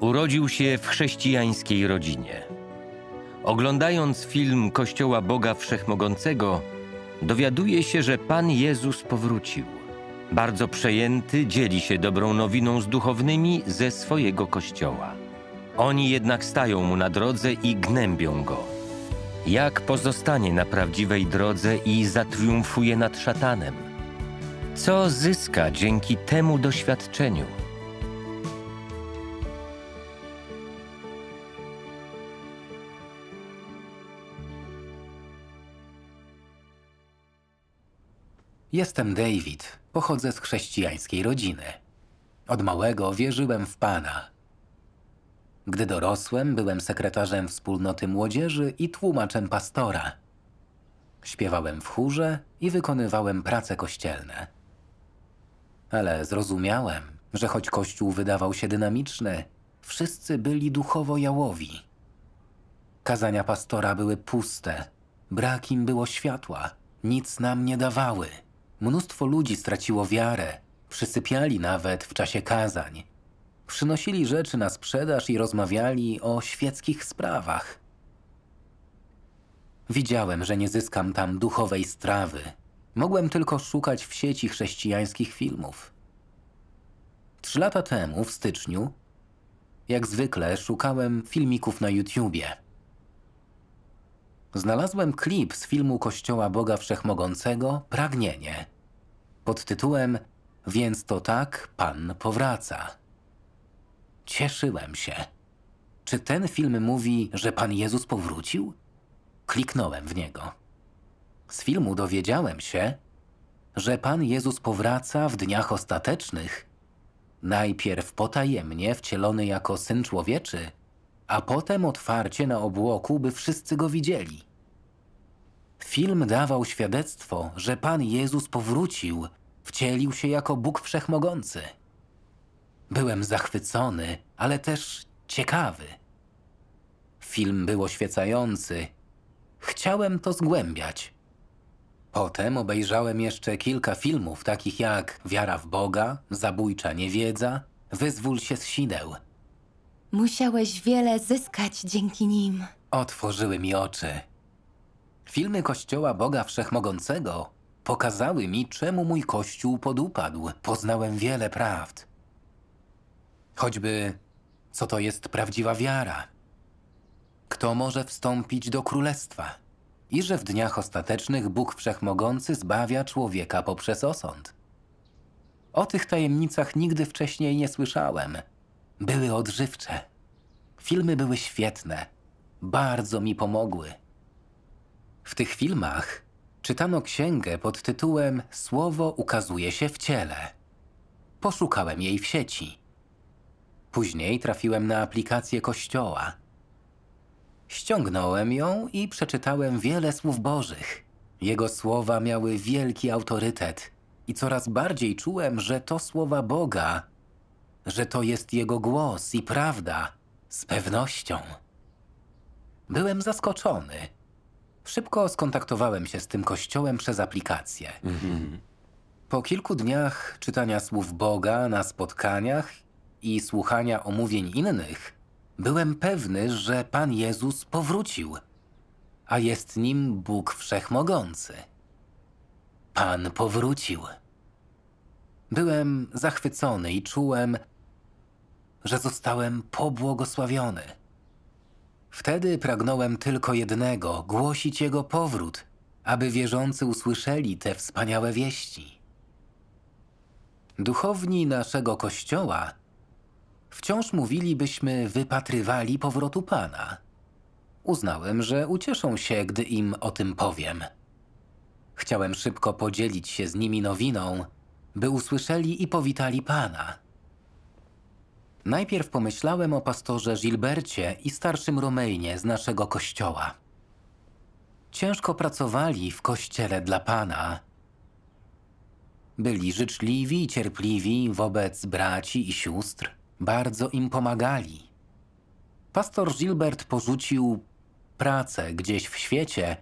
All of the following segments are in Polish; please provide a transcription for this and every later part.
Urodził się w chrześcijańskiej rodzinie. Oglądając film Kościoła Boga Wszechmogącego, dowiaduje się, że Pan Jezus powrócił. Bardzo przejęty dzieli się dobrą nowiną z duchownymi ze swojego kościoła. Oni jednak stają mu na drodze i gnębią go. Jak pozostanie na prawdziwej drodze i zatriumfuje nad szatanem? Co zyska dzięki temu doświadczeniu? Jestem David. Pochodzę z chrześcijańskiej rodziny. Od małego wierzyłem w Pana. Gdy dorosłem, byłem sekretarzem wspólnoty młodzieży i tłumaczem pastora. Śpiewałem w chórze i wykonywałem prace kościelne. Ale zrozumiałem, że choć kościół wydawał się dynamiczny, wszyscy byli duchowo jałowi. Kazania pastora były puste, brak im było światła, nic nam nie dawały. Mnóstwo ludzi straciło wiarę, przysypiali nawet w czasie kazań. Przynosili rzeczy na sprzedaż i rozmawiali o świeckich sprawach. Widziałem, że nie zyskam tam duchowej strawy. Mogłem tylko szukać w sieci chrześcijańskich filmów. Trzy lata temu, w styczniu, jak zwykle szukałem filmików na YouTubie. Znalazłem klip z filmu Kościoła Boga Wszechmogącego Pragnienie pod tytułem Więc to tak Pan powraca. Cieszyłem się. Czy ten film mówi, że Pan Jezus powrócił? Kliknąłem w niego. Z filmu dowiedziałem się, że Pan Jezus powraca w dniach ostatecznych. Najpierw potajemnie wcielony jako syn człowieczy, a potem otwarcie na obłoku, by wszyscy go widzieli. Film dawał świadectwo, że Pan Jezus powrócił, wcielił się jako Bóg Wszechmogący. Byłem zachwycony, ale też ciekawy. Film był oświecający. Chciałem to zgłębiać. Potem obejrzałem jeszcze kilka filmów, takich jak Wiara w Boga, Zabójcza Niewiedza, Wyzwól się z sideł. Musiałeś wiele zyskać dzięki nim. Otworzyły mi oczy. Filmy Kościoła Boga Wszechmogącego pokazały mi, czemu mój Kościół podupadł. Poznałem wiele prawd. Choćby, co to jest prawdziwa wiara. Kto może wstąpić do Królestwa? I że w dniach ostatecznych Bóg Wszechmogący zbawia człowieka poprzez osąd. O tych tajemnicach nigdy wcześniej nie słyszałem – były odżywcze. Filmy były świetne. Bardzo mi pomogły. W tych filmach czytano księgę pod tytułem Słowo ukazuje się w ciele. Poszukałem jej w sieci. Później trafiłem na aplikację kościoła. Ściągnąłem ją i przeczytałem wiele słów Bożych. Jego słowa miały wielki autorytet i coraz bardziej czułem, że to słowa Boga, że to jest jego głos i prawda, z pewnością. Byłem zaskoczony. Szybko skontaktowałem się z tym kościołem przez aplikację. Po kilku dniach czytania słów Boga na spotkaniach i słuchania omówień innych, byłem pewny, że Pan Jezus powrócił, a jest nim Bóg Wszechmogący. Pan powrócił. Byłem zachwycony i czułem, że zostałem pobłogosławiony. Wtedy pragnąłem tylko jednego głosić Jego powrót, aby wierzący usłyszeli te wspaniałe wieści. Duchowni naszego kościoła wciąż mówilibyśmy wypatrywali powrotu Pana. Uznałem, że ucieszą się, gdy im o tym powiem. Chciałem szybko podzielić się z nimi nowiną, by usłyszeli i powitali Pana. Najpierw pomyślałem o pastorze Gilbercie i starszym Romejnie z naszego kościoła. Ciężko pracowali w kościele dla Pana. Byli życzliwi i cierpliwi wobec braci i sióstr. Bardzo im pomagali. Pastor Gilbert porzucił pracę gdzieś w świecie,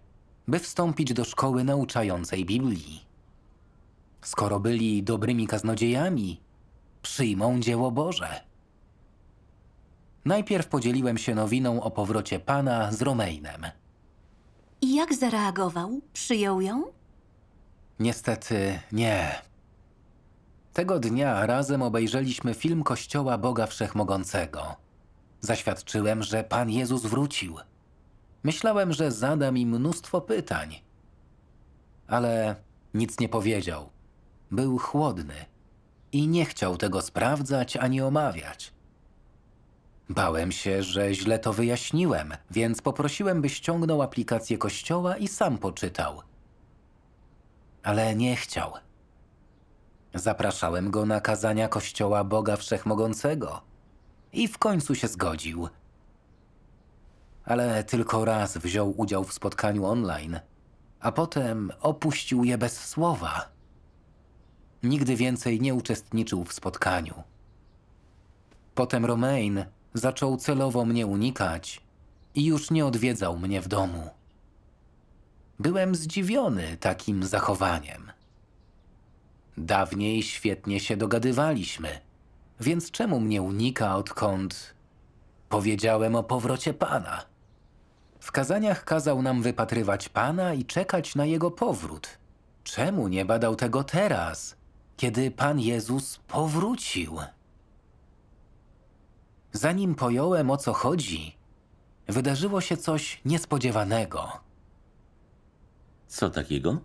by wstąpić do szkoły nauczającej Biblii. Skoro byli dobrymi kaznodziejami, przyjmą dzieło Boże. Najpierw podzieliłem się nowiną o powrocie pana z Romainem. I jak zareagował? Przyjął ją? Niestety nie. Tego dnia razem obejrzeliśmy film Kościoła Boga Wszechmogącego. Zaświadczyłem, że Pan Jezus wrócił. Myślałem, że zada mi mnóstwo pytań. Ale nic nie powiedział. Był chłodny i nie chciał tego sprawdzać ani omawiać. Bałem się, że źle to wyjaśniłem, więc poprosiłem, by ściągnął aplikację kościoła i sam poczytał. Ale nie chciał. Zapraszałem go na kazania kościoła Boga Wszechmogącego. I w końcu się zgodził. Ale tylko raz wziął udział w spotkaniu online, a potem opuścił je bez słowa. Nigdy więcej nie uczestniczył w spotkaniu. Potem Romain zaczął celowo mnie unikać i już nie odwiedzał mnie w domu. Byłem zdziwiony takim zachowaniem. Dawniej świetnie się dogadywaliśmy, więc czemu mnie unika, odkąd powiedziałem o powrocie pana? W kazaniach kazał nam wypatrywać pana i czekać na jego powrót. Czemu nie badał tego teraz, kiedy pan Jezus powrócił? Zanim pojąłem o co chodzi, wydarzyło się coś niespodziewanego. Co takiego?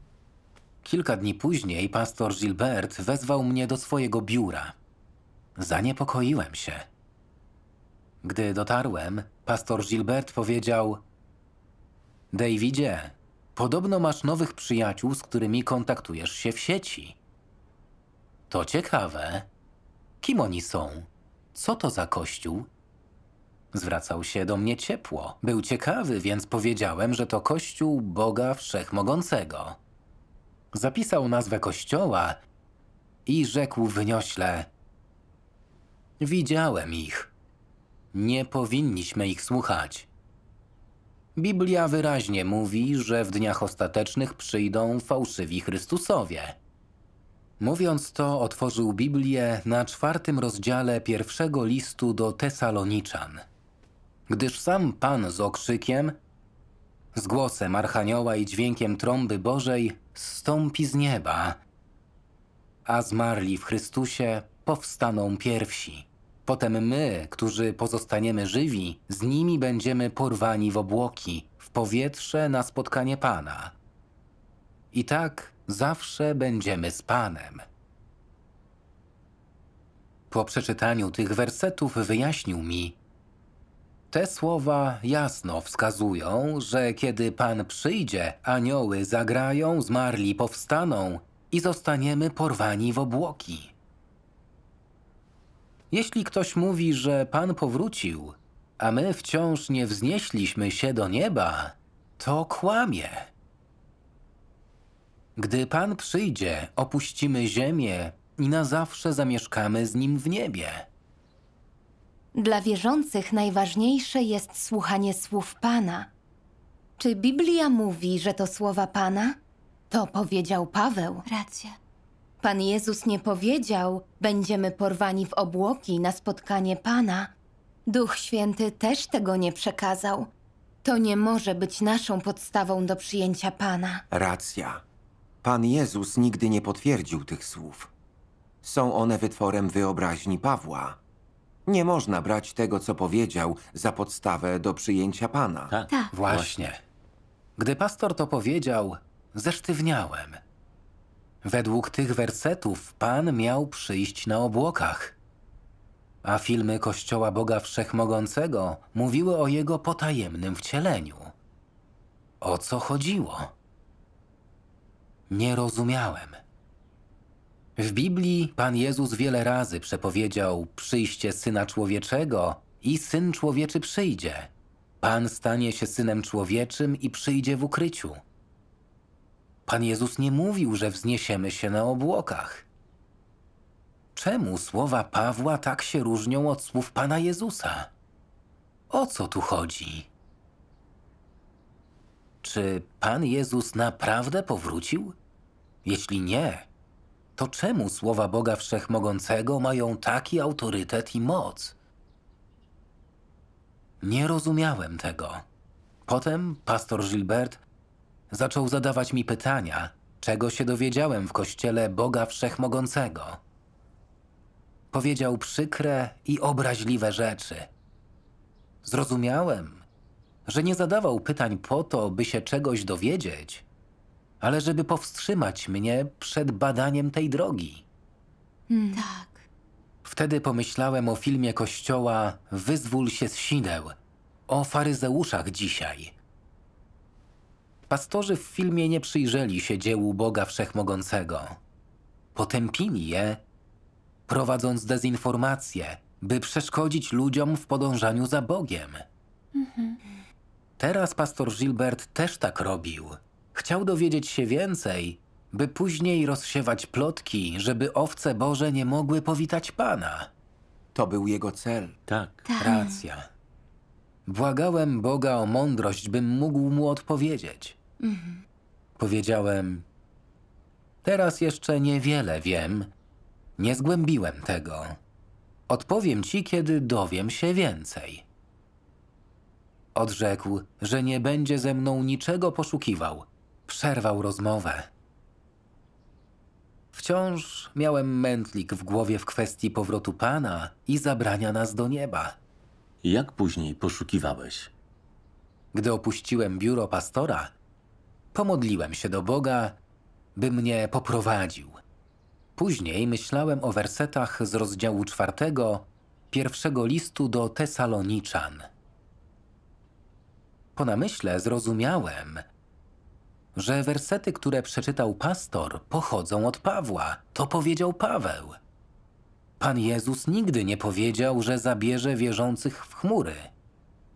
Kilka dni później pastor Gilbert wezwał mnie do swojego biura. Zaniepokoiłem się. Gdy dotarłem, pastor Gilbert powiedział: Davidzie, podobno masz nowych przyjaciół, z którymi kontaktujesz się w sieci. To ciekawe. Kim oni są? Co to za kościół? Zwracał się do mnie ciepło. Był ciekawy, więc powiedziałem, że to kościół Boga Wszechmogącego. Zapisał nazwę kościoła i rzekł wyniośle: Widziałem ich. Nie powinniśmy ich słuchać. Biblia wyraźnie mówi, że w dniach ostatecznych przyjdą fałszywi Chrystusowie. Mówiąc to, otworzył Biblię na czwartym rozdziale pierwszego listu do Tesaloniczan. Gdyż sam Pan z okrzykiem, z głosem archanioła i dźwiękiem trąby Bożej zstąpi z nieba, a zmarli w Chrystusie powstaną pierwsi. Potem my, którzy pozostaniemy żywi, z nimi będziemy porwani w obłoki, w powietrze na spotkanie Pana. I tak Zawsze będziemy z Panem. Po przeczytaniu tych wersetów wyjaśnił mi, te słowa jasno wskazują, że kiedy Pan przyjdzie, anioły zagrają, zmarli powstaną i zostaniemy porwani w obłoki. Jeśli ktoś mówi, że Pan powrócił, a my wciąż nie wznieśliśmy się do nieba, to kłamie. Gdy Pan przyjdzie, opuścimy ziemię i na zawsze zamieszkamy z Nim w niebie. Dla wierzących najważniejsze jest słuchanie słów Pana. Czy Biblia mówi, że to słowa Pana? To powiedział Paweł. Racja. Pan Jezus nie powiedział, będziemy porwani w obłoki na spotkanie Pana. Duch Święty też tego nie przekazał. To nie może być naszą podstawą do przyjęcia Pana. Racja. Pan Jezus nigdy nie potwierdził tych słów. Są one wytworem wyobraźni Pawła. Nie można brać tego, co powiedział, za podstawę do przyjęcia Pana. Tak, Tak. właśnie. Gdy pastor to powiedział, zesztywniałem. Według tych wersetów Pan miał przyjść na obłokach. A filmy Kościoła Boga Wszechmogącego mówiły o jego potajemnym wcieleniu. O co chodziło? nie rozumiałem. W Biblii Pan Jezus wiele razy przepowiedział przyjście Syna Człowieczego i Syn Człowieczy przyjdzie. Pan stanie się Synem Człowieczym i przyjdzie w ukryciu. Pan Jezus nie mówił, że wzniesiemy się na obłokach. Czemu słowa Pawła tak się różnią od słów Pana Jezusa? O co tu chodzi? Czy Pan Jezus naprawdę powrócił? Jeśli nie, to czemu słowa Boga Wszechmogącego mają taki autorytet i moc? Nie rozumiałem tego. Potem pastor Gilbert zaczął zadawać mi pytania, czego się dowiedziałem w kościele Boga Wszechmogącego. Powiedział przykre i obraźliwe rzeczy. Zrozumiałem, że nie zadawał pytań po to, by się czegoś dowiedzieć, ale żeby powstrzymać mnie przed badaniem tej drogi. Hmm. Tak. Wtedy pomyślałem o filmie kościoła Wyzwól się z sideł, o faryzeuszach dzisiaj. Pastorzy w filmie nie przyjrzeli się dziełu Boga Wszechmogącego. Potępili je, prowadząc dezinformację, by przeszkodzić ludziom w podążaniu za Bogiem. Mhm. Teraz pastor Gilbert też tak robił. Chciał dowiedzieć się więcej, by później rozsiewać plotki, żeby owce Boże nie mogły powitać Pana. To był jego cel. Tak. Tak. Racja. Błagałem Boga o mądrość, bym mógł mu odpowiedzieć. Mhm. Powiedziałem: Teraz jeszcze niewiele wiem. Nie zgłębiłem tego. Odpowiem ci, kiedy dowiem się więcej. Odrzekł, że nie będzie ze mną niczego poszukiwał, przerwał rozmowę. Wciąż miałem mętlik w głowie w kwestii powrotu Pana i zabrania nas do nieba. Jak później poszukiwałeś? Gdy opuściłem biuro pastora, pomodliłem się do Boga, by mnie poprowadził. Później myślałem o wersetach z rozdziału czwartego pierwszego listu do Tesaloniczan. Po namyśle zrozumiałem, że wersety, które przeczytał pastor, pochodzą od Pawła. To powiedział Paweł. Pan Jezus nigdy nie powiedział, że zabierze wierzących w chmury.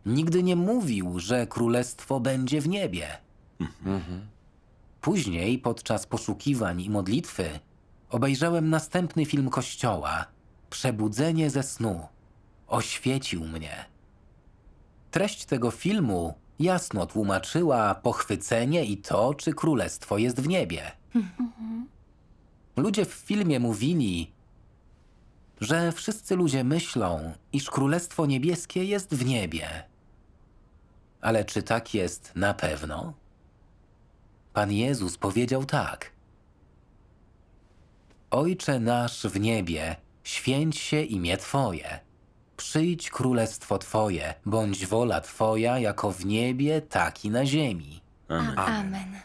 Nigdy nie mówił, że królestwo będzie w niebie. Później, podczas poszukiwań i modlitwy, obejrzałem następny film Kościoła Przebudzenie ze snu. Oświecił mnie. Treść tego filmu Jasno tłumaczyła pochwycenie i to, czy królestwo jest w niebie. Ludzie w filmie mówili, że wszyscy ludzie myślą, iż królestwo niebieskie jest w niebie. Ale czy tak jest na pewno? Pan Jezus powiedział tak. Ojcze nasz w niebie, święć się imię Twoje. Przyjdź królestwo Twoje, bądź wola Twoja, jako w niebie, tak i na ziemi. Amen. Amen.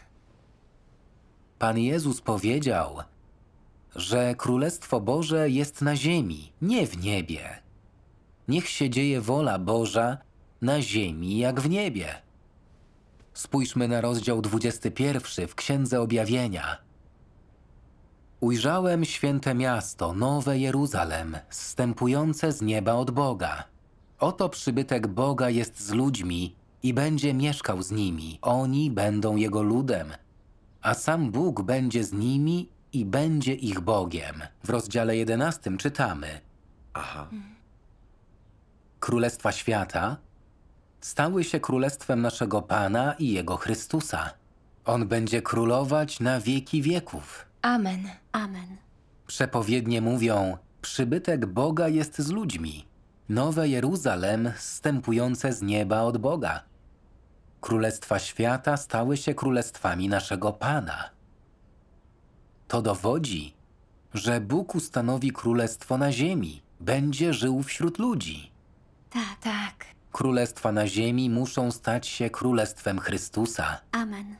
Pan Jezus powiedział, że Królestwo Boże jest na ziemi, nie w niebie. Niech się dzieje wola Boża na ziemi jak w niebie. Spójrzmy na rozdział 21 w Księdze Objawienia. Ujrzałem święte miasto, nowe Jeruzalem, zstępujące z nieba od Boga. Oto przybytek Boga jest z ludźmi i będzie mieszkał z nimi. Oni będą jego ludem, a sam Bóg będzie z nimi i będzie ich Bogiem. W rozdziale 11 czytamy: Aha. Królestwa świata stały się królestwem naszego Pana i jego Chrystusa. On będzie królować na wieki wieków. Amen. Amen. Przepowiednie mówią: Przybytek Boga jest z ludźmi. Nowe Jeruzalem zstępujące z nieba od Boga. Królestwa świata stały się królestwami naszego Pana. To dowodzi, że Bóg ustanowi królestwo na ziemi, będzie żył wśród ludzi. Tak, tak. Królestwa na ziemi muszą stać się królestwem Chrystusa. Amen.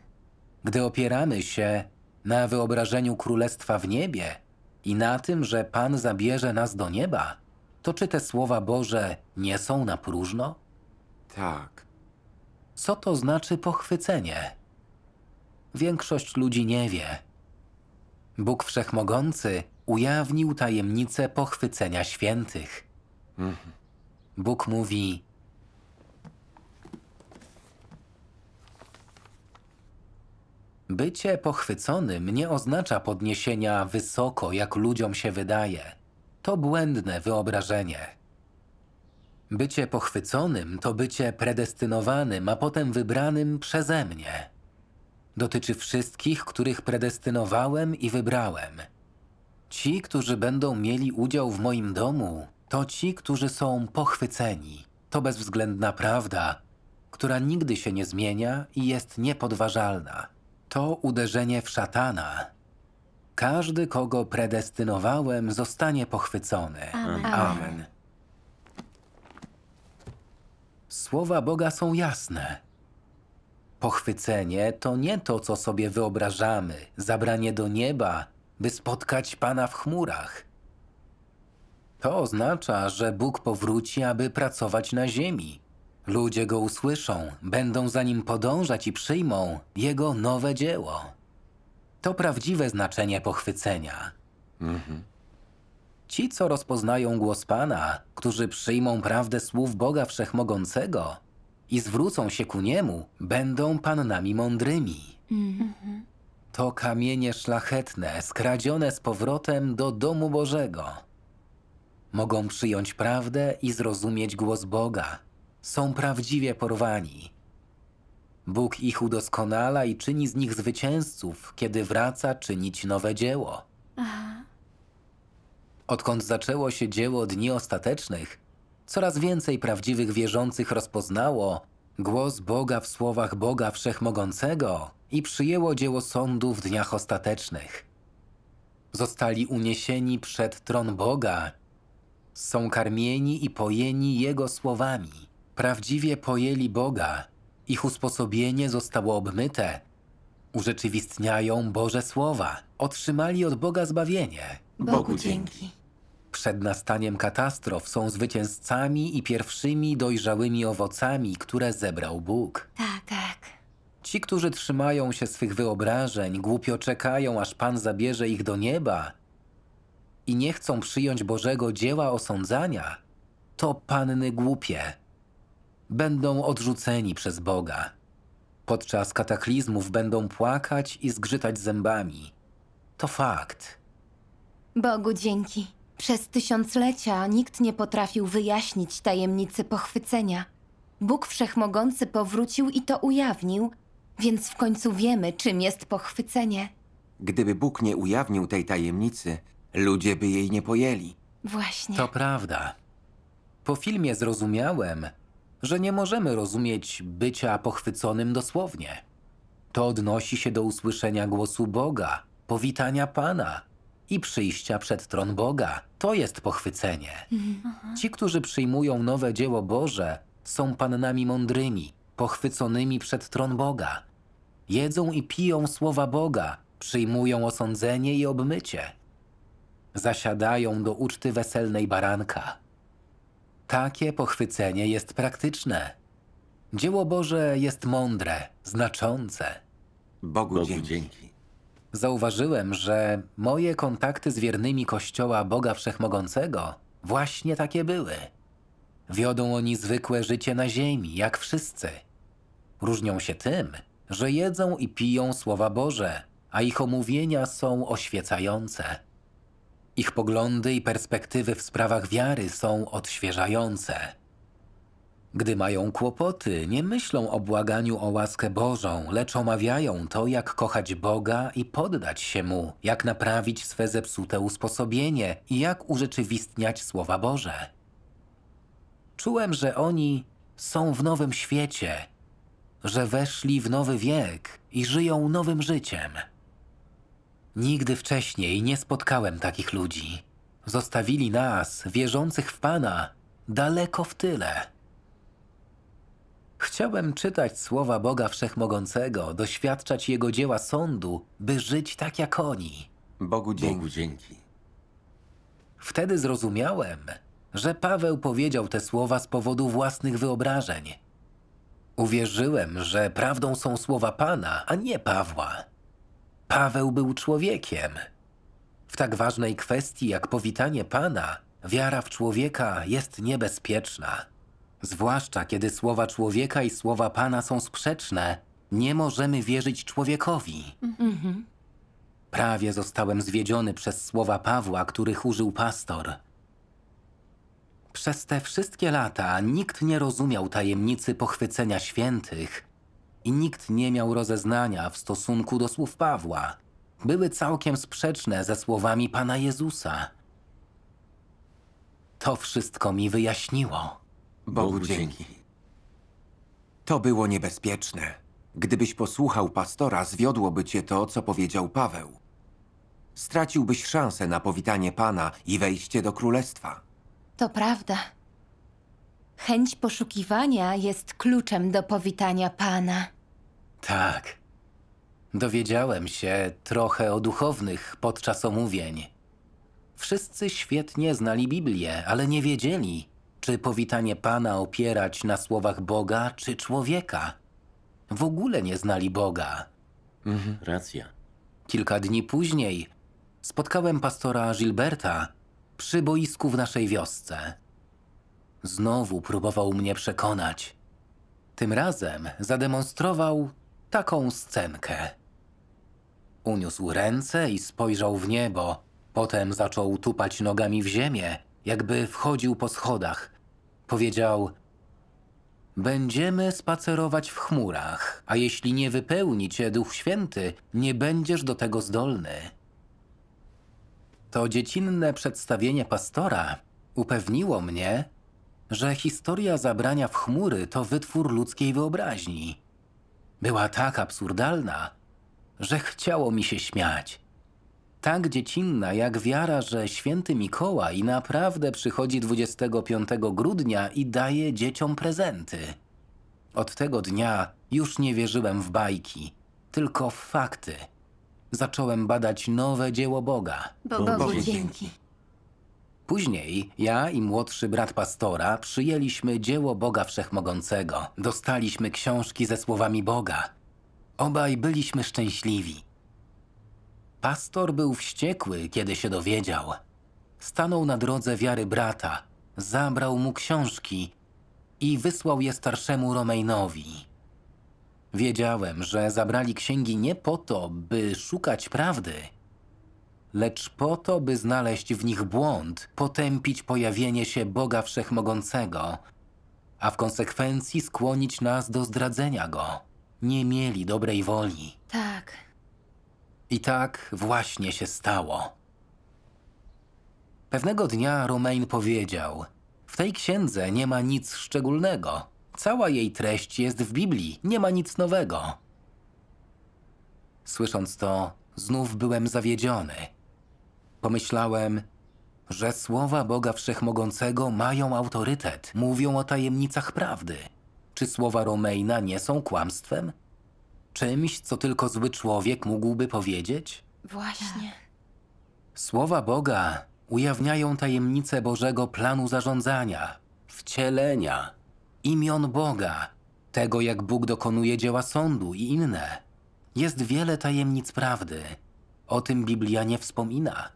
Gdy opieramy się na wyobrażeniu Królestwa w niebie i na tym, że Pan zabierze nas do nieba, to czy te słowa Boże nie są na próżno? Tak. Co to znaczy pochwycenie? Większość ludzi nie wie. Bóg Wszechmogący ujawnił tajemnicę pochwycenia świętych. Mhm. Bóg mówi: Bycie pochwyconym nie oznacza podniesienia wysoko, jak ludziom się wydaje. To błędne wyobrażenie. Bycie pochwyconym to bycie predestynowanym, a potem wybranym przeze mnie. Dotyczy wszystkich, których predestynowałem i wybrałem. Ci, którzy będą mieli udział w moim domu, to ci, którzy są pochwyceni. To bezwzględna prawda, która nigdy się nie zmienia i jest niepodważalna to uderzenie w szatana. Każdy, kogo predestynowałem, zostanie pochwycony. Amen. Amen. Słowa Boga są jasne. Pochwycenie to nie to, co sobie wyobrażamy, zabranie do nieba, by spotkać Pana w chmurach. To oznacza, że Bóg powróci, aby pracować na ziemi. Ludzie go usłyszą, będą za nim podążać i przyjmą jego nowe dzieło. To prawdziwe znaczenie pochwycenia. Mhm. Ci, co rozpoznają głos Pana, którzy przyjmą prawdę słów Boga Wszechmogącego i zwrócą się ku Niemu, będą pannami mądrymi. Mhm. To kamienie szlachetne, skradzione z powrotem do domu Bożego. Mogą przyjąć prawdę i zrozumieć głos Boga, są prawdziwie porwani. Bóg ich udoskonala i czyni z nich zwycięzców, kiedy wraca czynić nowe dzieło. Aha. Odkąd zaczęło się dzieło Dni Ostatecznych, coraz więcej prawdziwych wierzących rozpoznało głos Boga w słowach Boga Wszechmogącego i przyjęło dzieło sądu w dniach ostatecznych. Zostali uniesieni przed tron Boga, są karmieni i pojeni Jego słowami prawdziwie pojęli Boga, ich usposobienie zostało obmyte, urzeczywistniają Boże Słowa, otrzymali od Boga zbawienie. Bogu dzięki. Przed nastaniem katastrof są zwycięzcami i pierwszymi dojrzałymi owocami, które zebrał Bóg. Tak, tak. Ci, którzy trzymają się swych wyobrażeń, głupio czekają, aż Pan zabierze ich do nieba i nie chcą przyjąć Bożego dzieła osądzania, to panny głupie będą odrzuceni przez Boga. Podczas kataklizmów będą płakać i zgrzytać zębami. To fakt. Bogu dzięki. Przez tysiąclecia nikt nie potrafił wyjaśnić tajemnicy pochwycenia. Bóg Wszechmogący powrócił i to ujawnił, więc w końcu wiemy, czym jest pochwycenie. Gdyby Bóg nie ujawnił tej tajemnicy, ludzie by jej nie pojęli. Właśnie. To prawda. Po filmie zrozumiałem, że nie możemy rozumieć bycia pochwyconym dosłownie. To odnosi się do usłyszenia głosu Boga, powitania Pana i przyjścia przed tron Boga. To jest pochwycenie. Mhm. Ci, którzy przyjmują nowe dzieło Boże, są pannami mądrymi, pochwyconymi przed tron Boga. Jedzą i piją słowa Boga, przyjmują osądzenie i obmycie. Zasiadają do uczty weselnej baranka. Takie pochwycenie jest praktyczne. Dzieło Boże jest mądre, znaczące. Bogu, Bogu dzięki. dzięki. Zauważyłem, że moje kontakty z wiernymi Kościoła Boga Wszechmogącego właśnie takie były. Wiodą oni zwykłe życie na ziemi, jak wszyscy. Różnią się tym, że jedzą i piją słowa Boże, a ich omówienia są oświecające. Ich poglądy i perspektywy w sprawach wiary są odświeżające. Gdy mają kłopoty, nie myślą o błaganiu o łaskę Bożą, lecz omawiają to, jak kochać Boga i poddać się Mu, jak naprawić swe zepsute usposobienie i jak urzeczywistniać słowa Boże. Czułem, że oni są w nowym świecie, że weszli w nowy wiek i żyją nowym życiem. Nigdy wcześniej nie spotkałem takich ludzi. Zostawili nas, wierzących w Pana, daleko w tyle. Chciałem czytać słowa Boga Wszechmogącego, doświadczać Jego dzieła sądu, by żyć tak jak oni. Bogu dzięki. Bogu dzięki. Wtedy zrozumiałem, że Paweł powiedział te słowa z powodu własnych wyobrażeń. Uwierzyłem, że prawdą są słowa Pana, a nie Pawła. Paweł był człowiekiem. W tak ważnej kwestii jak powitanie Pana, wiara w człowieka jest niebezpieczna. Zwłaszcza kiedy słowa człowieka i słowa Pana są sprzeczne, nie możemy wierzyć człowiekowi. Prawie zostałem zwiedziony przez słowa Pawła, których użył pastor. Przez te wszystkie lata nikt nie rozumiał tajemnicy pochwycenia świętych i nikt nie miał rozeznania w stosunku do słów Pawła. Były całkiem sprzeczne ze słowami Pana Jezusa. To wszystko mi wyjaśniło. Bogu dzięki. To było niebezpieczne. Gdybyś posłuchał pastora, zwiodłoby cię to, co powiedział Paweł. Straciłbyś szansę na powitanie Pana i wejście do Królestwa. To prawda. Chęć poszukiwania jest kluczem do powitania Pana. Tak. Dowiedziałem się trochę o duchownych podczas omówień. Wszyscy świetnie znali Biblię, ale nie wiedzieli, czy powitanie Pana opierać na słowach Boga czy człowieka. W ogóle nie znali Boga. Mhm, racja. Kilka dni później spotkałem pastora Gilberta przy boisku w naszej wiosce. Znowu próbował mnie przekonać. Tym razem zademonstrował taką scenkę. Uniósł ręce i spojrzał w niebo. Potem zaczął tupać nogami w ziemię, jakby wchodził po schodach. Powiedział: Będziemy spacerować w chmurach, a jeśli nie wypełni cię Duch Święty, nie będziesz do tego zdolny. To dziecinne przedstawienie pastora upewniło mnie, że historia zabrania w chmury to wytwór ludzkiej wyobraźni. Była tak absurdalna, że chciało mi się śmiać. Tak dziecinna jak wiara, że święty Mikołaj naprawdę przychodzi 25 grudnia i daje dzieciom prezenty. Od tego dnia już nie wierzyłem w bajki, tylko w fakty. Zacząłem badać nowe dzieło Boga. Bo Bogu dzięki. Później ja i młodszy brat pastora przyjęliśmy dzieło Boga Wszechmogącego. Dostaliśmy książki ze słowami Boga. Obaj byliśmy szczęśliwi. Pastor był wściekły, kiedy się dowiedział. Stanął na drodze wiary brata, zabrał mu książki i wysłał je starszemu Romejnowi. Wiedziałem, że zabrali księgi nie po to, by szukać prawdy, lecz po to, by znaleźć w nich błąd, potępić pojawienie się Boga Wszechmogącego, a w konsekwencji skłonić nas do zdradzenia Go. Nie mieli dobrej woli. Tak. I tak właśnie się stało. Pewnego dnia Romain powiedział: W tej księdze nie ma nic szczególnego. Cała jej treść jest w Biblii, nie ma nic nowego. Słysząc to, znów byłem zawiedziony. Pomyślałem, że słowa Boga Wszechmogącego mają autorytet, mówią o tajemnicach prawdy. Czy słowa Romeina nie są kłamstwem? Czymś, co tylko zły człowiek mógłby powiedzieć? Właśnie. Tak. Słowa Boga ujawniają tajemnice Bożego planu zarządzania, wcielenia, imion Boga, tego jak Bóg dokonuje dzieła sądu i inne. Jest wiele tajemnic prawdy. O tym Biblia nie wspomina.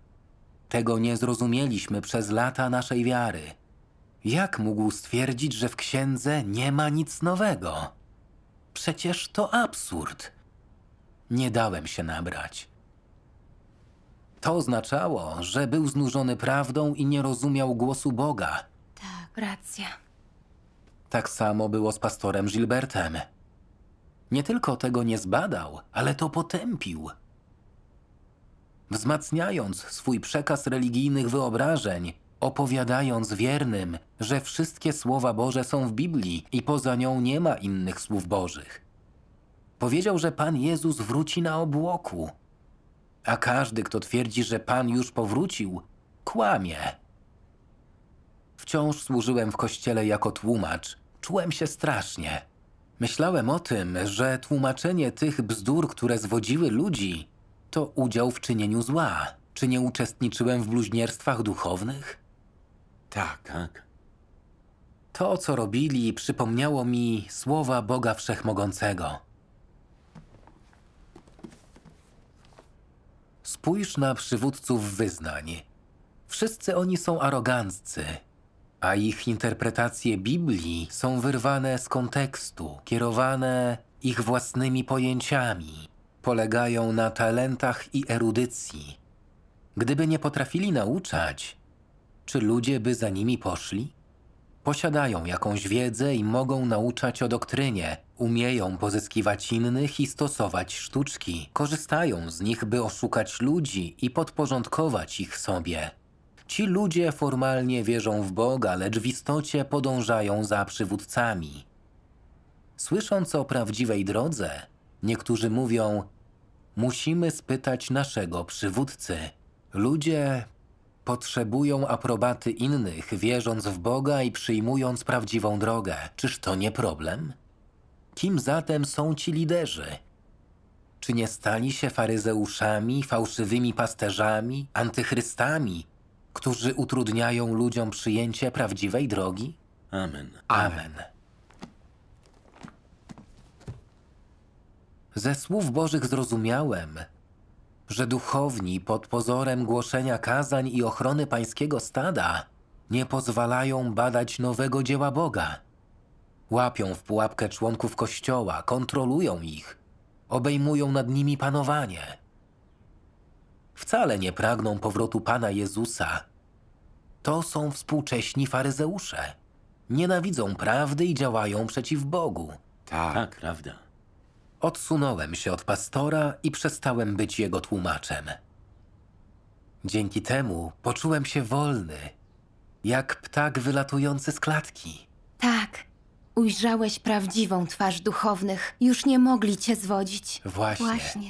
Tego nie zrozumieliśmy przez lata naszej wiary. Jak mógł stwierdzić, że w księdze nie ma nic nowego? Przecież to absurd. Nie dałem się nabrać. To oznaczało, że był znużony prawdą i nie rozumiał głosu Boga. Tak, racja. Tak samo było z pastorem Gilbertem. Nie tylko tego nie zbadał, ale to potępił wzmacniając swój przekaz religijnych wyobrażeń, opowiadając wiernym, że wszystkie słowa Boże są w Biblii i poza nią nie ma innych słów Bożych. Powiedział, że Pan Jezus wróci na obłoku, a każdy, kto twierdzi, że Pan już powrócił, kłamie. Wciąż służyłem w kościele jako tłumacz. Czułem się strasznie. Myślałem o tym, że tłumaczenie tych bzdur, które zwodziły ludzi, to udział w czynieniu zła. Czy nie uczestniczyłem w bluźnierstwach duchownych? Tak, tak. To, co robili, przypomniało mi słowa Boga Wszechmogącego. Spójrz na przywódców wyznań. Wszyscy oni są aroganccy, a ich interpretacje Biblii są wyrwane z kontekstu, kierowane ich własnymi pojęciami polegają na talentach i erudycji. Gdyby nie potrafili nauczać, czy ludzie by za nimi poszli? Posiadają jakąś wiedzę i mogą nauczać o doktrynie, umieją pozyskiwać innych i stosować sztuczki, korzystają z nich, by oszukać ludzi i podporządkować ich sobie. Ci ludzie formalnie wierzą w Boga, lecz w istocie podążają za przywódcami. Słysząc o prawdziwej drodze, niektórzy mówią: Musimy spytać naszego przywódcy. Ludzie potrzebują aprobaty innych, wierząc w Boga i przyjmując prawdziwą drogę. Czyż to nie problem? Kim zatem są ci liderzy? Czy nie stali się faryzeuszami, fałszywymi pasterzami, antychrystami, którzy utrudniają ludziom przyjęcie prawdziwej drogi? Amen. Amen. Ze słów Bożych zrozumiałem, że duchowni pod pozorem głoszenia kazań i ochrony pańskiego stada nie pozwalają badać nowego dzieła Boga. Łapią w pułapkę członków kościoła, kontrolują ich, obejmują nad nimi panowanie. Wcale nie pragną powrotu Pana Jezusa. To są współcześni faryzeusze. Nienawidzą prawdy i działają przeciw Bogu. Tak, tak prawda. Odsunąłem się od pastora i przestałem być jego tłumaczem. Dzięki temu poczułem się wolny, jak ptak wylatujący z klatki. Tak, ujrzałeś prawdziwą twarz duchownych. Już nie mogli cię zwodzić. Właśnie. Właśnie.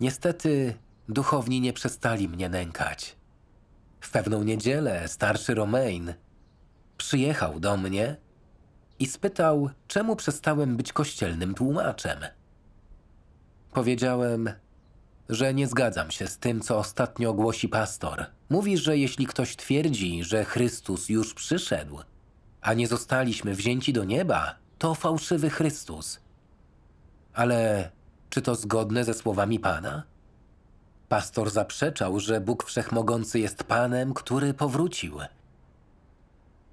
Niestety, duchowni nie przestali mnie nękać. W pewną niedzielę starszy Romain przyjechał do mnie i spytał, czemu przestałem być kościelnym tłumaczem. Powiedziałem, że nie zgadzam się z tym, co ostatnio głosi pastor. Mówi, że jeśli ktoś twierdzi, że Chrystus już przyszedł, a nie zostaliśmy wzięci do nieba, to fałszywy Chrystus. Ale czy to zgodne ze słowami Pana? Pastor zaprzeczał, że Bóg Wszechmogący jest Panem, który powrócił.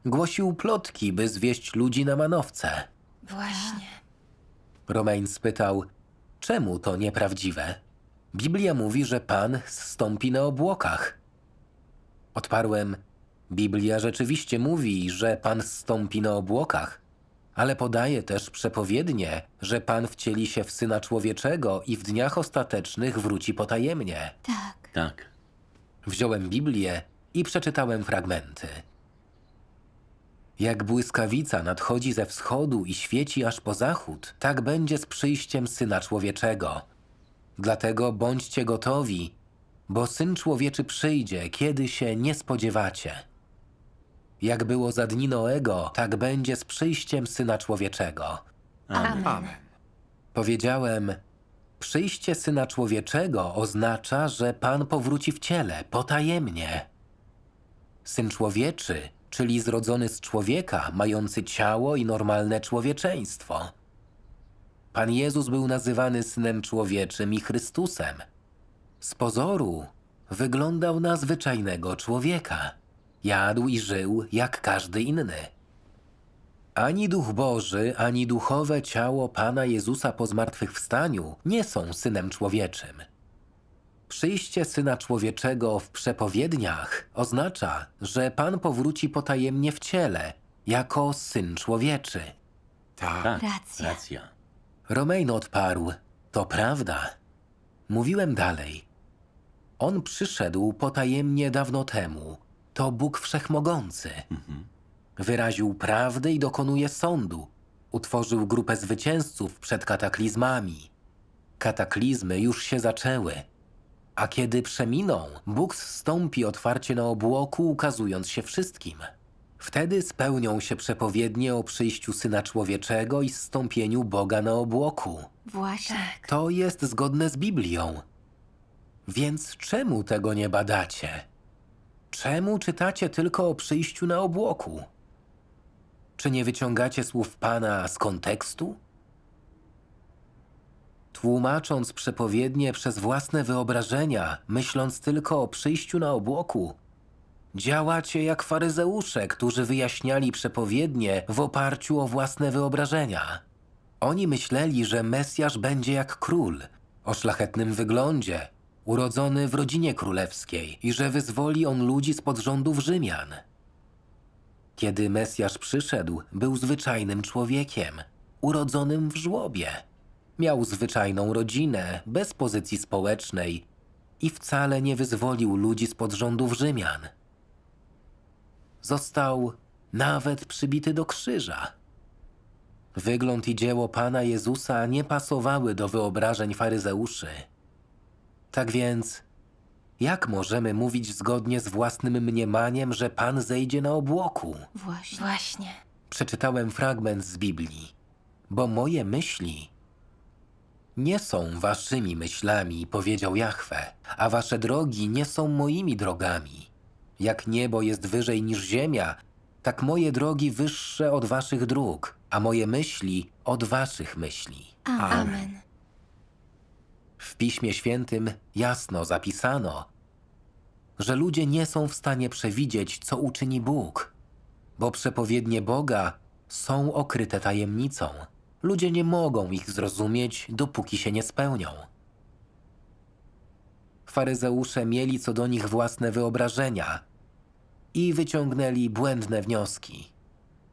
Głosił plotki, by zwieść ludzi na manowce. Właśnie. Romain spytał, czemu to nieprawdziwe? Biblia mówi, że Pan zstąpi na obłokach. Odparłem, Biblia rzeczywiście mówi, że Pan zstąpi na obłokach, ale podaje też przepowiednie, że Pan wcieli się w Syna Człowieczego i w dniach ostatecznych wróci potajemnie. Tak. Tak. Wziąłem Biblię i przeczytałem fragmenty. Jak błyskawica nadchodzi ze wschodu i świeci aż po zachód, tak będzie z przyjściem Syna Człowieczego. Dlatego bądźcie gotowi, bo Syn Człowieczy przyjdzie, kiedy się nie spodziewacie. Jak było za dni Noego, tak będzie z przyjściem Syna Człowieczego. Amen. Amen. Powiedziałem, przyjście Syna Człowieczego oznacza, że Pan powróci w ciele, potajemnie. Syn Człowieczy – czyli zrodzony z człowieka, mający ciało i normalne człowieczeństwo. Pan Jezus był nazywany Synem Człowieczym i Chrystusem. Z pozoru wyglądał na zwyczajnego człowieka. Jadł i żył jak każdy inny. Ani duch Boży, ani duchowe ciało Pana Jezusa po zmartwychwstaniu nie są synem człowieczym. Przyjście Syna Człowieczego w przepowiedniach oznacza, że Pan powróci potajemnie w ciele, jako Syn Człowieczy. Tak, tak. Racja. racja. Romain odparł, to prawda. Mówiłem dalej. On przyszedł potajemnie dawno temu. To Bóg Wszechmogący. Mhm. Wyraził prawdę i dokonuje sądu. Utworzył grupę zwycięzców przed kataklizmami. Kataklizmy już się zaczęły. A kiedy przeminą, Bóg zstąpi otwarcie na obłoku, ukazując się wszystkim. Wtedy spełnią się przepowiednie o przyjściu Syna Człowieczego i zstąpieniu Boga na obłoku. Właśnie. Tak. To jest zgodne z Biblią. Więc czemu tego nie badacie? Czemu czytacie tylko o przyjściu na obłoku? Czy nie wyciągacie słów Pana z kontekstu? tłumacząc przepowiednie przez własne wyobrażenia, myśląc tylko o przyjściu na obłoku. Działacie jak faryzeusze, którzy wyjaśniali przepowiednie w oparciu o własne wyobrażenia. Oni myśleli, że Mesjasz będzie jak król, o szlachetnym wyglądzie, urodzony w rodzinie królewskiej i że wyzwoli on ludzi spod rządów Rzymian. Kiedy Mesjasz przyszedł, był zwyczajnym człowiekiem, urodzonym w żłobie. Miał zwyczajną rodzinę, bez pozycji społecznej i wcale nie wyzwolił ludzi spod rządów Rzymian. Został nawet przybity do krzyża. Wygląd i dzieło Pana Jezusa nie pasowały do wyobrażeń faryzeuszy. Tak więc, jak możemy mówić zgodnie z własnym mniemaniem, że Pan zejdzie na obłoku? Właśnie. Właśnie. Przeczytałem fragment z Biblii, bo moje myśli nie są waszymi myślami, powiedział Jahwe, a wasze drogi nie są moimi drogami. Jak niebo jest wyżej niż ziemia, tak moje drogi wyższe od waszych dróg, a moje myśli od waszych myśli. Amen. Amen. W Piśmie Świętym jasno zapisano, że ludzie nie są w stanie przewidzieć, co uczyni Bóg, bo przepowiednie Boga są okryte tajemnicą. Ludzie nie mogą ich zrozumieć, dopóki się nie spełnią. Faryzeusze mieli co do nich własne wyobrażenia i wyciągnęli błędne wnioski.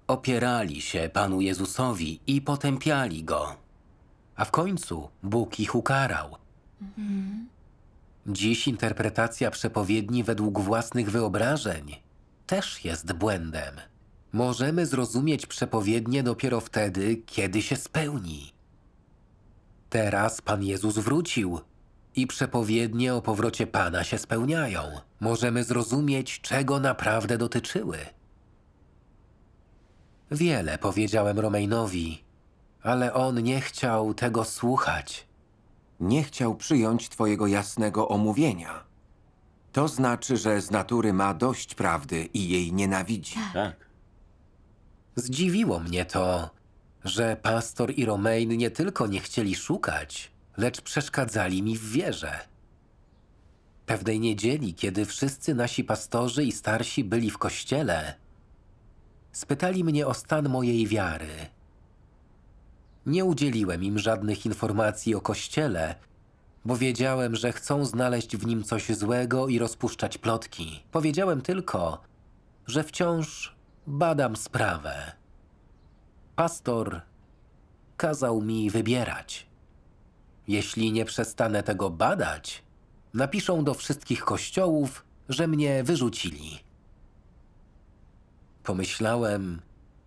Opierali się Panu Jezusowi i potępiali Go. A w końcu Bóg ich ukarał. Dziś interpretacja przepowiedni według własnych wyobrażeń też jest błędem. Możemy zrozumieć przepowiednie dopiero wtedy, kiedy się spełni. Teraz Pan Jezus wrócił i przepowiednie o powrocie Pana się spełniają. Możemy zrozumieć, czego naprawdę dotyczyły. Wiele powiedziałem Romejnowi, ale on nie chciał tego słuchać. Nie chciał przyjąć Twojego jasnego omówienia. To znaczy, że z natury ma dość prawdy i jej nienawidzi. Tak. Zdziwiło mnie to, że pastor i Romain nie tylko nie chcieli szukać, lecz przeszkadzali mi w wierze. Pewnej niedzieli, kiedy wszyscy nasi pastorzy i starsi byli w kościele, spytali mnie o stan mojej wiary. Nie udzieliłem im żadnych informacji o kościele, bo wiedziałem, że chcą znaleźć w nim coś złego i rozpuszczać plotki. Powiedziałem tylko, że wciąż Badam sprawę. Pastor kazał mi wybierać. Jeśli nie przestanę tego badać, napiszą do wszystkich kościołów, że mnie wyrzucili. Pomyślałem,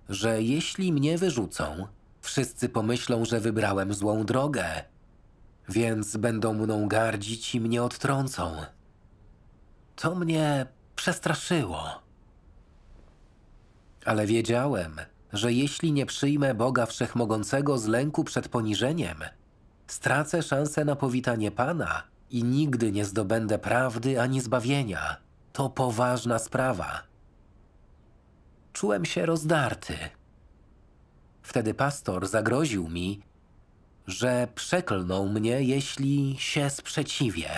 że jeśli mnie wyrzucą, wszyscy pomyślą, że wybrałem złą drogę, więc będą mną gardzić i mnie odtrącą. To mnie przestraszyło. Ale wiedziałem, że jeśli nie przyjmę Boga Wszechmogącego z lęku przed poniżeniem, stracę szansę na powitanie Pana i nigdy nie zdobędę prawdy ani zbawienia. To poważna sprawa. Czułem się rozdarty. Wtedy pastor zagroził mi, że przeklnął mnie, jeśli się sprzeciwię.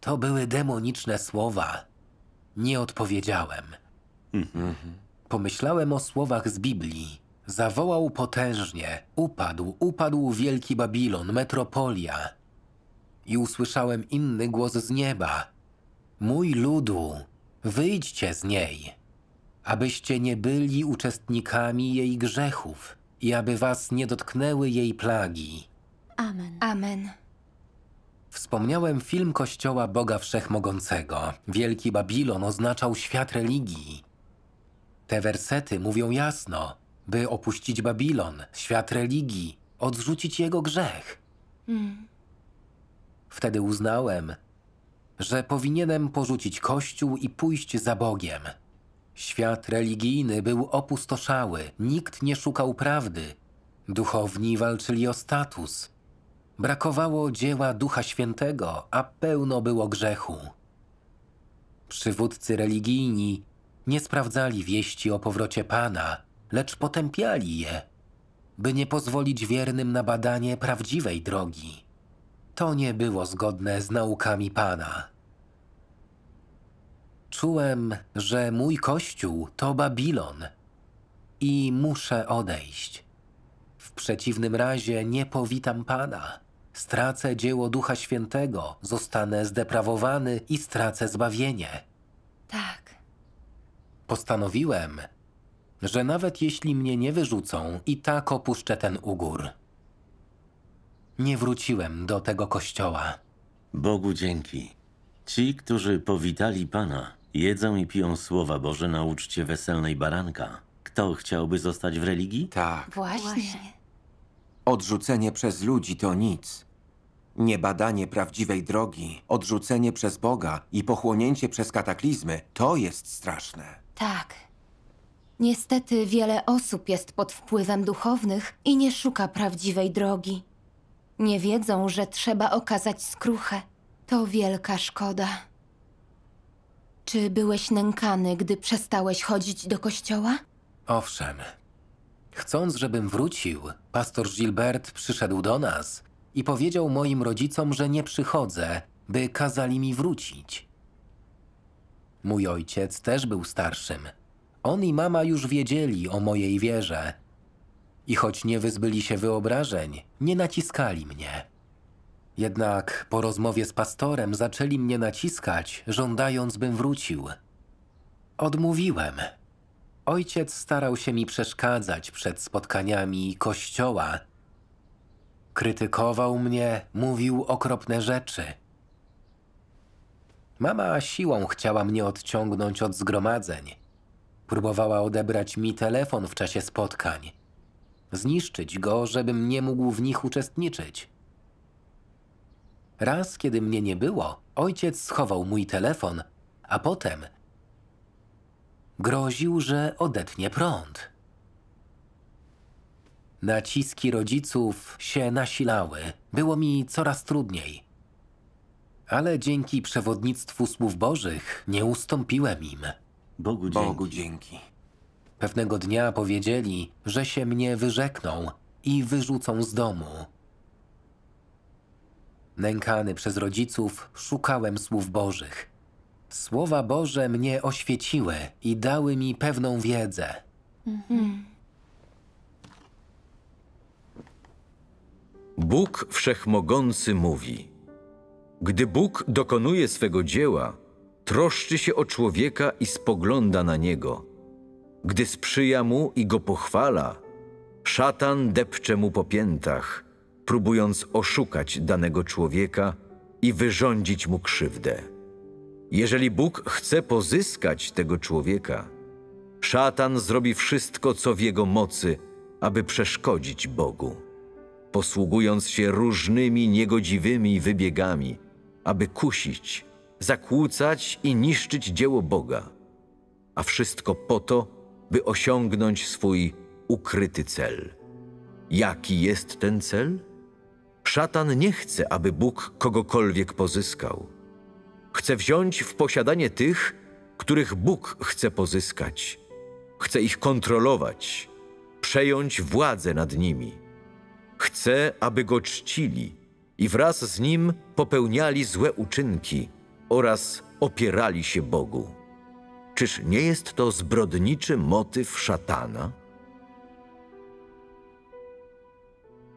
To były demoniczne słowa. Nie odpowiedziałem. Mhm. Pomyślałem o słowach z Biblii. Zawołał potężnie, upadł, upadł wielki Babilon, metropolia. I usłyszałem inny głos z nieba. Mój ludu, wyjdźcie z niej, abyście nie byli uczestnikami jej grzechów i aby was nie dotknęły jej plagi. Amen. Amen. Wspomniałem film Kościoła Boga Wszechmogącego. Wielki Babilon oznaczał świat religii. Te wersety mówią jasno, by opuścić Babilon, świat religii, odrzucić jego grzech. Mm. Wtedy uznałem, że powinienem porzucić Kościół i pójść za Bogiem. Świat religijny był opustoszały, nikt nie szukał prawdy. Duchowni walczyli o status. Brakowało dzieła Ducha Świętego, a pełno było grzechu. Przywódcy religijni nie sprawdzali wieści o powrocie Pana, lecz potępiali je, by nie pozwolić wiernym na badanie prawdziwej drogi. To nie było zgodne z naukami Pana. Czułem, że mój kościół to Babilon i muszę odejść. W przeciwnym razie nie powitam Pana. Stracę dzieło Ducha Świętego, zostanę zdeprawowany i stracę zbawienie. Tak. Postanowiłem, że nawet jeśli mnie nie wyrzucą, i tak opuszczę ten ugór. Nie wróciłem do tego kościoła. Bogu dzięki. Ci, którzy powitali Pana, jedzą i piją słowa Boże na uczcie weselnej baranka. Kto chciałby zostać w religii? Tak. Właśnie. Odrzucenie przez ludzi to nic. Niebadanie prawdziwej drogi, odrzucenie przez Boga i pochłonięcie przez kataklizmy to jest straszne. Tak. Niestety wiele osób jest pod wpływem duchownych i nie szuka prawdziwej drogi. Nie wiedzą, że trzeba okazać skruchę. To wielka szkoda. Czy byłeś nękany, gdy przestałeś chodzić do kościoła? Owszem. Chcąc, żebym wrócił, pastor Gilbert przyszedł do nas i powiedział moim rodzicom, że nie przychodzę, by kazali mi wrócić. Mój ojciec też był starszym. On i mama już wiedzieli o mojej wierze. I choć nie wyzbyli się wyobrażeń, nie naciskali mnie. Jednak po rozmowie z pastorem zaczęli mnie naciskać, żądając, bym wrócił. Odmówiłem. Ojciec starał się mi przeszkadzać przed spotkaniami kościoła. Krytykował mnie, mówił okropne rzeczy. Mama siłą chciała mnie odciągnąć od zgromadzeń. Próbowała odebrać mi telefon w czasie spotkań. Zniszczyć go, żebym nie mógł w nich uczestniczyć. Raz, kiedy mnie nie było, ojciec schował mój telefon, a potem groził, że odetnie prąd. Naciski rodziców się nasilały. Było mi coraz trudniej ale dzięki przewodnictwu słów Bożych nie ustąpiłem im. Bogu dzięki. Bogu dzięki. Pewnego dnia powiedzieli, że się mnie wyrzekną i wyrzucą z domu. Nękany przez rodziców, szukałem słów Bożych. Słowa Boże mnie oświeciły i dały mi pewną wiedzę. Mhm. Bóg Wszechmogący mówi. Gdy Bóg dokonuje swego dzieła, troszczy się o człowieka i spogląda na niego. Gdy sprzyja mu i go pochwala, szatan depcze mu po piętach, próbując oszukać danego człowieka i wyrządzić mu krzywdę. Jeżeli Bóg chce pozyskać tego człowieka, szatan zrobi wszystko, co w jego mocy, aby przeszkodzić Bogu. Posługując się różnymi niegodziwymi wybiegami – aby kusić, zakłócać i niszczyć dzieło Boga, a wszystko po to, by osiągnąć swój ukryty cel. Jaki jest ten cel? Szatan nie chce, aby Bóg kogokolwiek pozyskał. Chce wziąć w posiadanie tych, których Bóg chce pozyskać. Chce ich kontrolować, przejąć władzę nad nimi. Chce, aby go czcili, i wraz z nim popełniali złe uczynki oraz opierali się Bogu. Czyż nie jest to zbrodniczy motyw szatana?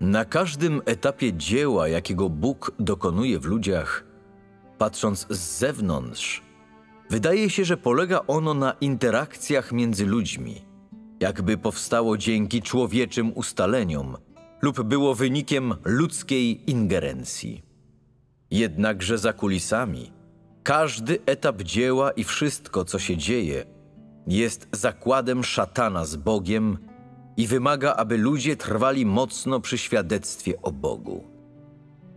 Na każdym etapie dzieła, jakiego Bóg dokonuje w ludziach, patrząc z zewnątrz, wydaje się, że polega ono na interakcjach między ludźmi, jakby powstało dzięki człowieczym ustaleniom – lub było wynikiem ludzkiej ingerencji. Jednakże za kulisami każdy etap dzieła i wszystko, co się dzieje, jest zakładem szatana z Bogiem i wymaga, aby ludzie trwali mocno przy świadectwie o Bogu.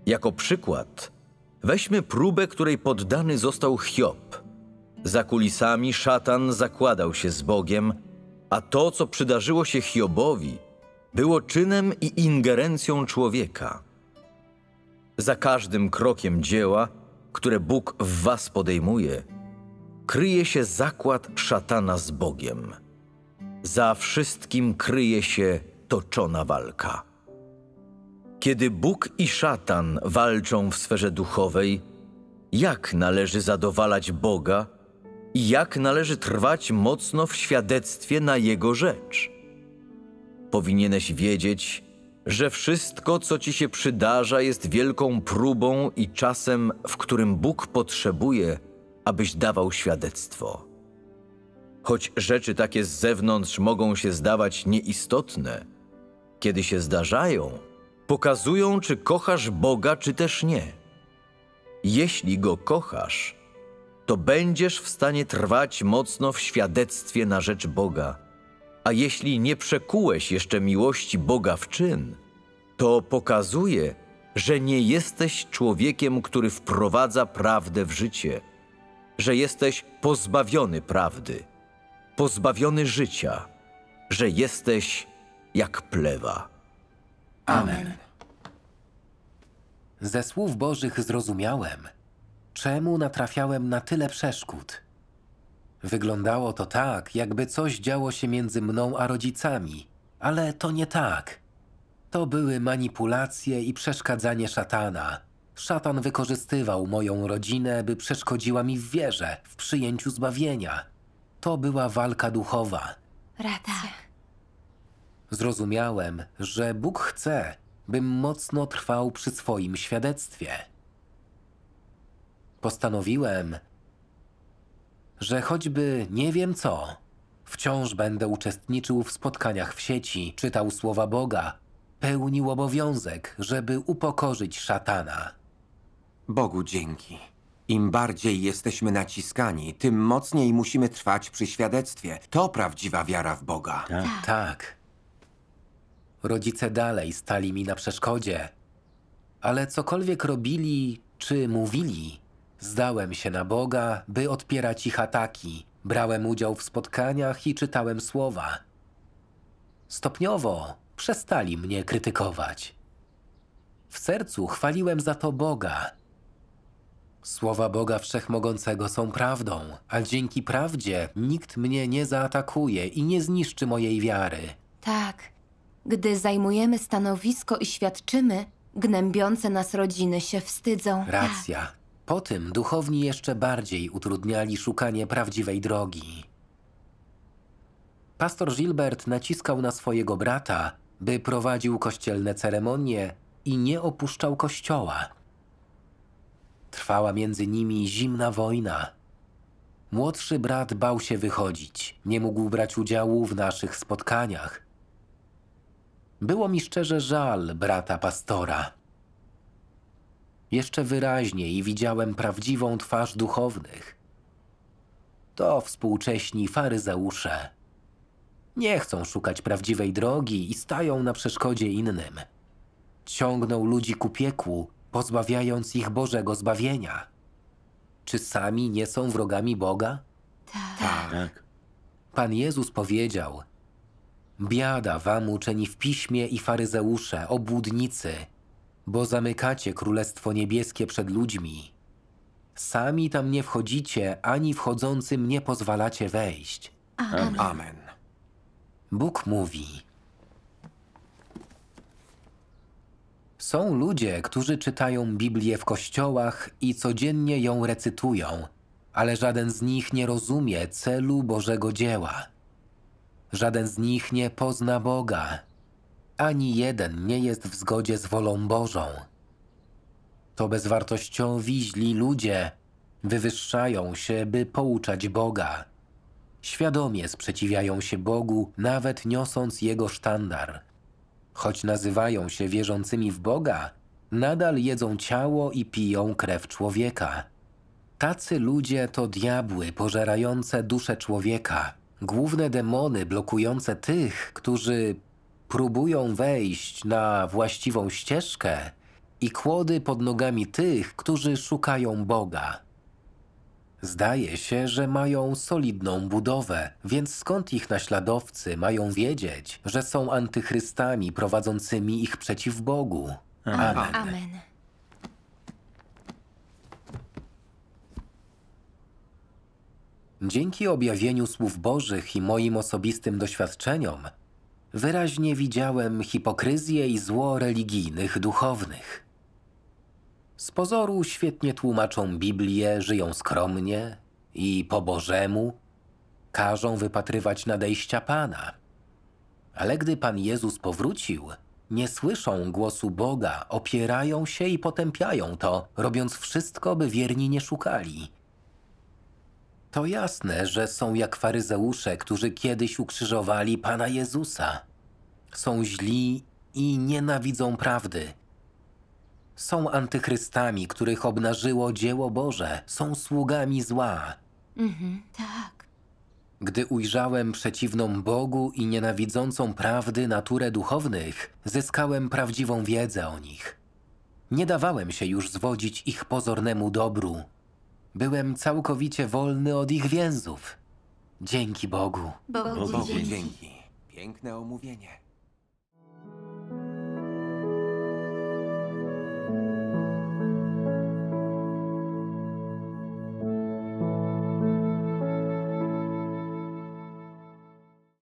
Jako przykład weźmy próbę, której poddany został Hiob. Za kulisami szatan zakładał się z Bogiem, a to, co przydarzyło się Hiobowi – było czynem i ingerencją człowieka. Za każdym krokiem dzieła, które Bóg w was podejmuje, kryje się zakład szatana z Bogiem. Za wszystkim kryje się toczona walka. Kiedy Bóg i szatan walczą w sferze duchowej, jak należy zadowalać Boga i jak należy trwać mocno w świadectwie na Jego rzecz? powinieneś wiedzieć, że wszystko, co ci się przydarza, jest wielką próbą i czasem, w którym Bóg potrzebuje, abyś dawał świadectwo. Choć rzeczy takie z zewnątrz mogą się zdawać nieistotne, kiedy się zdarzają, pokazują, czy kochasz Boga, czy też nie. Jeśli go kochasz, to będziesz w stanie trwać mocno w świadectwie na rzecz Boga a jeśli nie przekułeś jeszcze miłości Boga w czyn, to pokazuje, że nie jesteś człowiekiem, który wprowadza prawdę w życie, że jesteś pozbawiony prawdy, pozbawiony życia, że jesteś jak plewa. Amen. Ze słów Bożych zrozumiałem, czemu natrafiałem na tyle przeszkód. Wyglądało to tak, jakby coś działo się między mną a rodzicami, ale to nie tak. To były manipulacje i przeszkadzanie szatana. Szatan wykorzystywał moją rodzinę, by przeszkodziła mi w wierze, w przyjęciu zbawienia. To była walka duchowa. Racja. Tak. Zrozumiałem, że Bóg chce, bym mocno trwał przy swoim świadectwie. Postanowiłem, że choćby nie wiem co, wciąż będę uczestniczył w spotkaniach w sieci, czytał słowa Boga, pełnił obowiązek, żeby upokorzyć szatana. Bogu dzięki. Im bardziej jesteśmy naciskani, tym mocniej musimy trwać przy świadectwie. To prawdziwa wiara w Boga. Tak. tak. tak. Rodzice dalej stali mi na przeszkodzie. Ale cokolwiek robili czy mówili, Zdałem się na Boga, by odpierać ich ataki. Brałem udział w spotkaniach i czytałem słowa. Stopniowo przestali mnie krytykować. W sercu chwaliłem za to Boga. Słowa Boga Wszechmogącego są prawdą, a dzięki prawdzie nikt mnie nie zaatakuje i nie zniszczy mojej wiary. Tak, gdy zajmujemy stanowisko i świadczymy, gnębiące nas rodziny się wstydzą. Racja. Po tym duchowni jeszcze bardziej utrudniali szukanie prawdziwej drogi. Pastor Gilbert naciskał na swojego brata, by prowadził kościelne ceremonie i nie opuszczał kościoła. Trwała między nimi zimna wojna. Młodszy brat bał się wychodzić, nie mógł brać udziału w naszych spotkaniach. Było mi szczerze żal brata pastora jeszcze wyraźniej widziałem prawdziwą twarz duchownych. To współcześni faryzeusze. Nie chcą szukać prawdziwej drogi i stają na przeszkodzie innym. Ciągną ludzi ku piekłu, pozbawiając ich Bożego zbawienia. Czy sami nie są wrogami Boga? Tak. tak. Pan Jezus powiedział: Biada wam uczeni w piśmie i faryzeusze, obłudnicy bo zamykacie Królestwo Niebieskie przed ludźmi. Sami tam nie wchodzicie, ani wchodzącym nie pozwalacie wejść. Amen. Amen. Bóg mówi. Są ludzie, którzy czytają Biblię w kościołach i codziennie ją recytują, ale żaden z nich nie rozumie celu Bożego dzieła. Żaden z nich nie pozna Boga, ani jeden nie jest w zgodzie z wolą Bożą. To bezwartościowi źli ludzie wywyższają się, by pouczać Boga. Świadomie sprzeciwiają się Bogu, nawet niosąc Jego sztandar. Choć nazywają się wierzącymi w Boga, nadal jedzą ciało i piją krew człowieka. Tacy ludzie to diabły pożerające duszę człowieka, główne demony blokujące tych, którzy próbują wejść na właściwą ścieżkę i kłody pod nogami tych, którzy szukają Boga. Zdaje się, że mają solidną budowę, więc skąd ich naśladowcy mają wiedzieć, że są antychrystami prowadzącymi ich przeciw Bogu? Amen. Amen. Dzięki objawieniu słów Bożych i moim osobistym doświadczeniom, wyraźnie widziałem hipokryzję i zło religijnych duchownych. Z pozoru świetnie tłumaczą Biblię, żyją skromnie i po Bożemu, każą wypatrywać nadejścia Pana. Ale gdy Pan Jezus powrócił, nie słyszą głosu Boga, opierają się i potępiają to, robiąc wszystko, by wierni nie szukali. To jasne, że są jak faryzeusze, którzy kiedyś ukrzyżowali Pana Jezusa. Są źli i nienawidzą prawdy. Są antychrystami, których obnażyło dzieło Boże, są sługami zła. Mhm, tak. Gdy ujrzałem przeciwną Bogu i nienawidzącą prawdy naturę duchownych, zyskałem prawdziwą wiedzę o nich. Nie dawałem się już zwodzić ich pozornemu dobru, Byłem całkowicie wolny od ich więzów. Dzięki Bogu. Bogu, Bogu dzięki. Piękne omówienie.